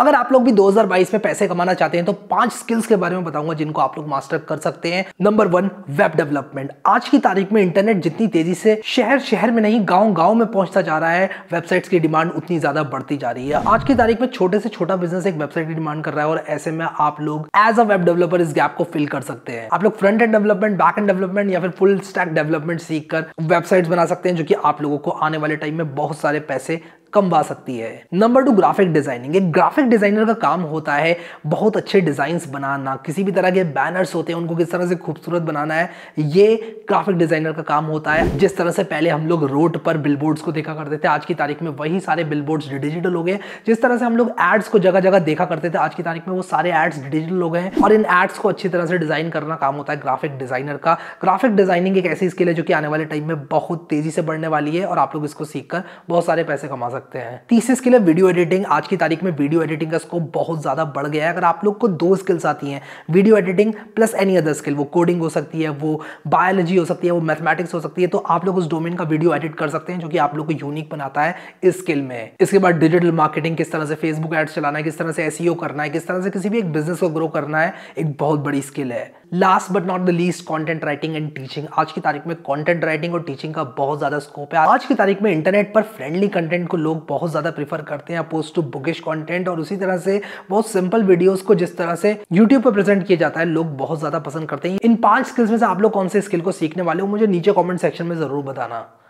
अगर आप लोग भी 2022 में पैसे कमाना चाहते हैं तो पांच स्किल्स के बारे में बताऊंगा जिनको आप लोग मास्टर कर सकते हैं नंबर वन वेब डेवलपमेंट आज की तारीख में इंटरनेट जितनी तेजी से शहर शहर में नहीं गांव गांव में पहुंचता जा रहा है वेबसाइट्स की डिमांड उतनी ज्यादा बढ़ती जा रही है आज की तारीख में छोटे से छोटा बिजनेस एक वेबसाइट की डिमांड कर रहा है और ऐसे में आप लोग एज अ वेब डेवलपर इस गैप को फिल कर सकते हैं आप लोग front end development back end development या फिर फुल स्टैक डेवलपमेंट सीख कर वेबसाइट्स बना सकते हैं जो कि आप लोगों को आने वाले टाइम में बहुत सारे पैसे कमवा सकती है नंबर टू ग्राफिक डिजाइनिंग एक ग्राफिक डिजाइनर का काम होता है बहुत अच्छे डिजाइन बनाना किसी भी तरह के बैनर्स होते हैं उनको किस तरह से खूबसूरत बनाना है ये ग्राफिक डिजाइनर का काम होता है जिस तरह से पहले हम लोग रोड पर बिल को देखा करते थे आज की तारीख में वही सारे बिल डिजिटल हो गए जिस तरह से हम लोग एड्स को जगह जगह देखा करते थे आज की तारीख में वो सारे एड्स डिजिटल हो गए हैं और इन एड्स को अच्छी तरह से डिजाइन करना काम होता है ग्राफिक डिजाइनर का ग्राफिक डिजाइनिंग एक ऐसी स्किल है जो कि आने वाले टाइम में बहुत तेजी से बढ़ने वाली है और आप लोग इसको सीखकर बहुत सारे पैसे कमा सकते सकते हैं तीसरी स्किल है वीडियो एडिटिंग आज की तारीख में वीडियो एडिटिंग का स्कोप बहुत ज़्यादा बढ़ गया है अगर आप लोग को दो स्किल्स आती हैं video editing plus any other skill वो कोडिंग हो सकती है वो बायोलॉजी हो सकती है वो मैथमेटिक्स हो सकती है तो आप लोग उस डोमेन का वीडियो एडिट कर सकते हैं जो कि आप लोग को यूनिक बनाता है इस स्किल में इसके बाद डिजिटल मार्केटिंग किस तरह से फेसबुक एड्स चलाना है किस तरह से एसईओ e करना है किस तरह से किसी भी एक बिजनेस को ग्रो करना है एक बहुत बड़ी स्किल है last but not the least content writing and teaching आज की तारीख में कॉन्टेंट राइटिंग और टीचिंग का बहुत ज़्यादा स्कोप है आज की तारीख में इंटरनेट पर फ्रेंडली कंटेंट को लोग बहुत ज़्यादा प्रीफर करते हैं अपोज टू बुकिश कॉन्टेंट और उसी तरह से बहुत सिंपल वीडियोज़ को जिस तरह से यूट्यूब पर प्रेजेंट किया जाता है लोग बहुत ज़्यादा पसंद करते हैं इन पांच स्किल्स में से आप लोग कौन से स्किल को सीखने वाले हो मुझे नीचे कॉमेंट सेक्शन में ज़रूर बताना